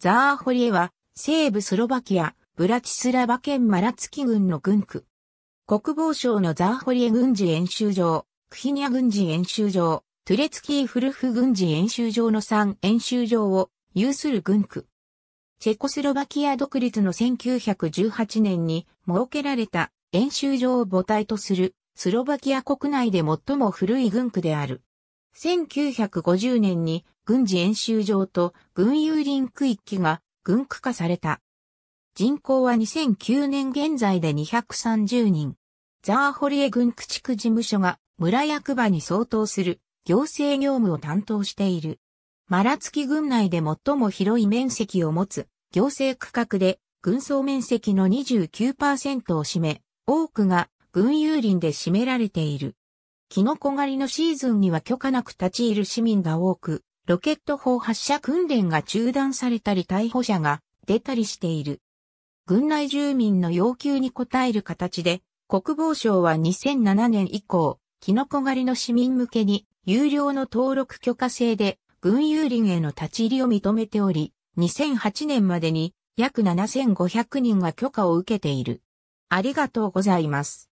ザーホリエは、西部スロバキア、ブラチスラバ県マラツキ軍の軍区。国防省のザーホリエ軍事演習場、クヒニア軍事演習場、トゥレツキーフルフ軍事演習場の3演習場を有する軍区。チェコスロバキア独立の1918年に設けられた演習場を母体とするスロバキア国内で最も古い軍区である。1950年に軍事演習場と軍有林区域が軍区化された。人口は2009年現在で230人。ザーホリエ軍区地区事務所が村役場に相当する行政業務を担当している。マラツキ軍内で最も広い面積を持つ行政区画で軍総面積の29%を占め、多くが軍有林で占められている。キノコ狩りのシーズンには許可なく立ち入る市民が多く、ロケット砲発射訓練が中断されたり逮捕者が出たりしている。軍内住民の要求に応える形で、国防省は2007年以降、キノコ狩りの市民向けに、有料の登録許可制で、軍有林への立ち入りを認めており、2008年までに約7500人が許可を受けている。ありがとうございます。